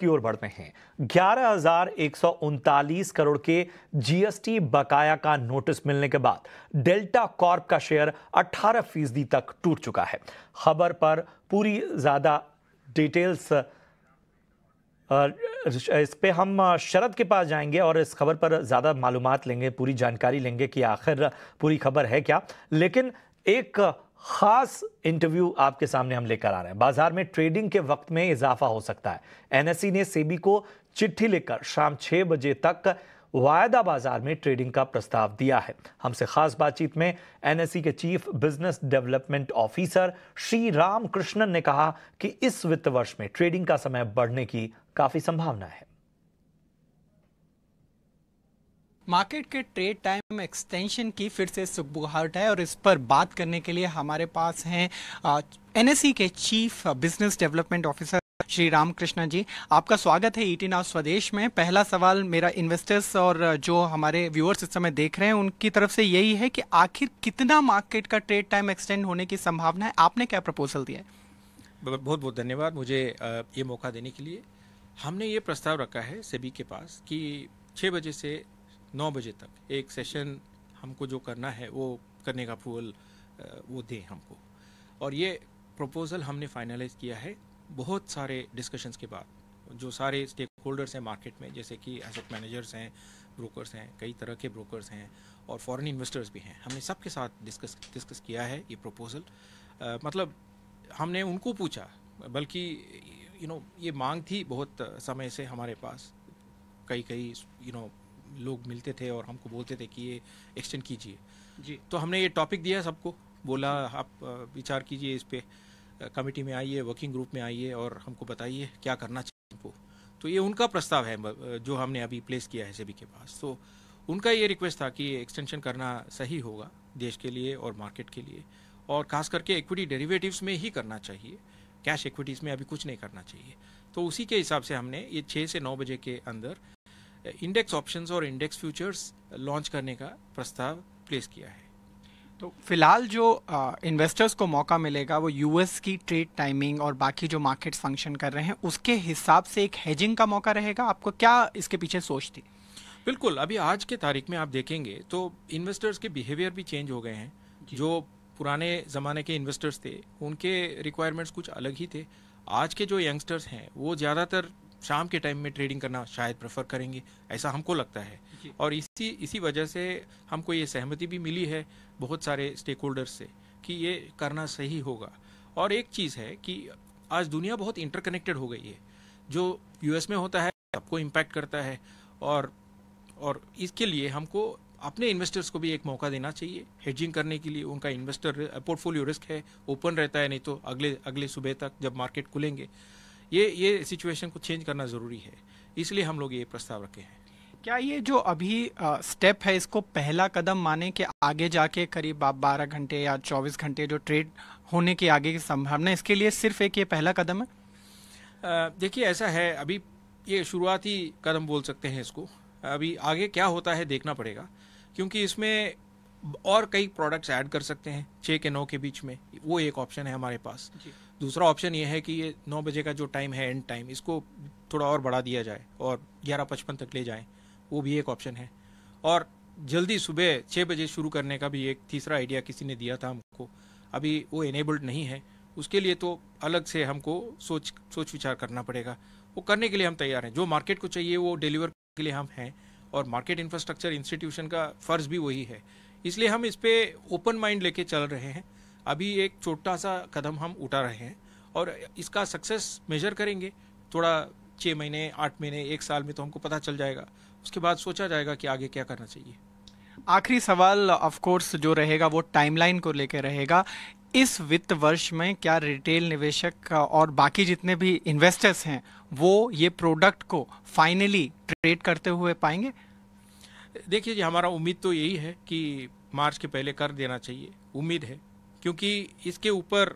की ओर बढ़ते हैं ग्यारह करोड़ के जीएसटी बकाया का नोटिस मिलने के बाद डेल्टा कॉर्प का शेयर 18 फीसदी तक टूट चुका है खबर पर पूरी ज्यादा डिटेल्स इस पे हम शरद के पास जाएंगे और इस खबर पर ज़्यादा मालूम लेंगे पूरी जानकारी लेंगे कि आखिर पूरी खबर है क्या लेकिन एक खास इंटरव्यू आपके सामने हम लेकर आ रहे हैं बाजार में ट्रेडिंग के वक्त में इजाफा हो सकता है एनएससी e ने सेबी को चिट्ठी लिखकर शाम छह बजे तक वायदा बाजार में ट्रेडिंग का प्रस्ताव दिया है हमसे खास बातचीत में एनएससी e के chief business development officer Shri Ram Krishnan ने कहा कि इस वित्त वर्ष में ट्रेडिंग का समय बढ़ने की काफ़ी संभावना है मार्केट के ट्रेड टाइम एक्सटेंशन की फिर से सुखबुहाट है और इस पर बात करने के लिए हमारे पास हैं एनएससी e के chief business development officer Shri Ramakrishna ji आपका स्वागत है ईटी e नाव स्वदेश में पहला सवाल मेरा इन्वेस्टर्स और जो हमारे व्यूअर्स इस समय देख रहे हैं उनकी तरफ से यही है कि आखिर कितना मार्केट का ट्रेड टाइम एक्सटेंड होने की संभावना है आपने क्या प्रपोजल दिया है बहुत बहुत धन्यवाद मुझे ये मौका देने के लिए हमने ये प्रस्ताव रखा है सभी के पास कि छः बजे से नौ बजे तक एक सेशन हमको जो करना है वो करने का फूल वो दें हमको और ये प्रपोज़ल हमने फाइनलाइज किया है बहुत सारे डिस्कशंस के बाद जो सारे स्टेक होल्डर्स हैं मार्केट में जैसे कि एसेट मैनेजर्स हैं ब्रोकर्स हैं कई तरह के ब्रोकर्स हैं और फॉरेन इन्वेस्टर्स भी हैं हमने सबके साथ डिस्कस डिस्कस किया है ये प्रपोज़ल मतलब हमने उनको पूछा बल्कि यू नो ये मांग थी बहुत समय से हमारे पास कई कई यू नो लोग मिलते थे और हमको बोलते थे कि ये एक्सटेंड कीजिए जी तो हमने ये टॉपिक दिया सबको बोला आप विचार कीजिए इस पर कमेटी में आइए वर्किंग ग्रुप में आइए और हमको बताइए क्या करना चाहिए हमको तो ये उनका प्रस्ताव है जो हमने अभी प्लेस किया है सेबी के पास तो उनका ये रिक्वेस्ट था कि एक्सटेंशन करना सही होगा देश के लिए और मार्केट के लिए और खास करके इक्विटी डेरिवेटिव्स में ही करना चाहिए कैश इक्विटीज़ में अभी कुछ नहीं करना चाहिए तो उसी के हिसाब से हमने ये छः से नौ बजे के अंदर इंडेक्स ऑप्शंस और इंडेक्स फ्यूचर्स लॉन्च करने का प्रस्ताव प्लेस किया है तो फिलहाल जो इन्वेस्टर्स uh, को मौका मिलेगा वो यूएस की ट्रेड टाइमिंग और बाकी जो मार्केट्स फंक्शन कर रहे हैं उसके हिसाब से एक हेजिंग का मौका रहेगा आपको क्या इसके पीछे सोच थी बिल्कुल अभी आज के तारीख में आप देखेंगे तो इन्वेस्टर्स के बिहेवियर भी चेंज हो गए हैं जो पुराने ज़माने के इन्वेस्टर्स थे उनके रिक्वायरमेंट्स कुछ अलग ही थे आज के जो यंगस्टर्स हैं वो ज़्यादातर शाम के टाइम में ट्रेडिंग करना शायद प्रेफर करेंगे ऐसा हमको लगता है और इसी इसी वजह से हमको ये सहमति भी मिली है बहुत सारे स्टेक होल्डर्स से कि ये करना सही होगा और एक चीज़ है कि आज दुनिया बहुत इंटरकनेक्टेड हो गई है जो यूएस में होता है सबको इम्पैक्ट करता है और और इसके लिए हमको अपने इन्वेस्टर्स को भी एक मौका देना चाहिए हेजिंग करने के लिए उनका इन्वेस्टर पोर्टफोलियो रिस्क है ओपन रहता है नहीं तो अगले अगले सुबह तक जब मार्केट खुलेंगे ये ये सिचुएशन को चेंज करना ज़रूरी है इसलिए हम लोग ये प्रस्ताव रखे हैं क्या ये जो अभी आ, स्टेप है इसको पहला कदम माने कि आगे जाके करीब आप बारह घंटे या चौबीस घंटे जो ट्रेड होने के आगे की संभावना इसके लिए सिर्फ एक ये पहला कदम है देखिए ऐसा है अभी ये शुरुआती कदम बोल सकते हैं इसको अभी आगे क्या होता है देखना पड़ेगा क्योंकि इसमें और कई प्रोडक्ट्स ऐड कर सकते हैं छः के नौ के बीच में वो एक ऑप्शन है हमारे पास जी। दूसरा ऑप्शन ये है कि ये नौ बजे का जो टाइम है एंड टाइम इसको थोड़ा और बढ़ा दिया जाए और ग्यारह पचपन तक ले जाएं वो भी एक ऑप्शन है और जल्दी सुबह छः बजे शुरू करने का भी एक तीसरा आइडिया किसी ने दिया था हमको अभी वो इनेबल्ड नहीं है उसके लिए तो अलग से हमको सोच सोच विचार करना पड़ेगा वो करने के लिए हम तैयार हैं जो मार्केट को चाहिए वो डिलीवर के लिए हम हैं और मार्केट इंफ्रास्ट्रक्चर इंस्टीट्यूशन का फ़र्ज़ भी वही है इसलिए हम इस पर ओपन माइंड लेके चल रहे हैं अभी एक छोटा सा कदम हम उठा रहे हैं और इसका सक्सेस मेजर करेंगे थोड़ा छः महीने आठ महीने एक साल में तो हमको पता चल जाएगा उसके बाद सोचा जाएगा कि आगे क्या करना चाहिए आखिरी सवाल ऑफ कोर्स जो रहेगा वो टाइमलाइन को लेकर रहेगा इस वित्त वर्ष में क्या रिटेल निवेशक और बाकी जितने भी इन्वेस्टर्स हैं वो ये प्रोडक्ट को फाइनली ट्रेड करते हुए पाएंगे देखिए जी हमारा उम्मीद तो यही है कि मार्च के पहले कर देना चाहिए उम्मीद है क्योंकि इसके ऊपर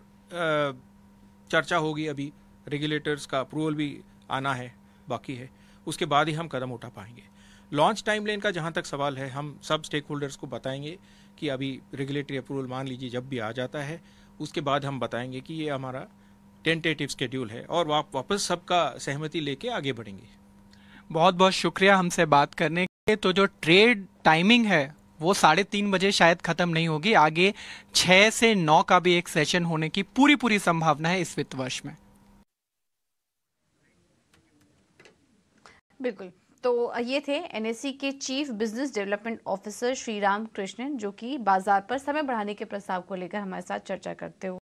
चर्चा होगी अभी रेगुलेटर्स का अप्रूवल भी आना है बाकी है उसके बाद ही हम कदम उठा पाएंगे लॉन्च टाइम लेन का जहाँ तक सवाल है हम सब स्टेक होल्डर्स को बताएंगे कि अभी रेगुलेटरी अप्रूवल मान लीजिए जब भी आ जाता है उसके बाद हम बताएंगे कि ये हमारा टेंटेटिव स्केड्यूल है और आप वापस सबका सहमति लेके आगे बढ़ेंगे बहुत बहुत शुक्रिया हमसे बात करने के तो जो ट्रेड टाइमिंग है वो साढ़े तीन बजे शायद खत्म नहीं होगी आगे छह से नौ का भी एक सेशन होने की पूरी पूरी संभावना है इस वित्त वर्ष में बिल्कुल तो ये थे एनएससी e के chief business development officer Shri Ram Krishnan जो कि बाजार पर समय बढ़ाने के प्रस्ताव को लेकर हमारे साथ चर्चा करते हुए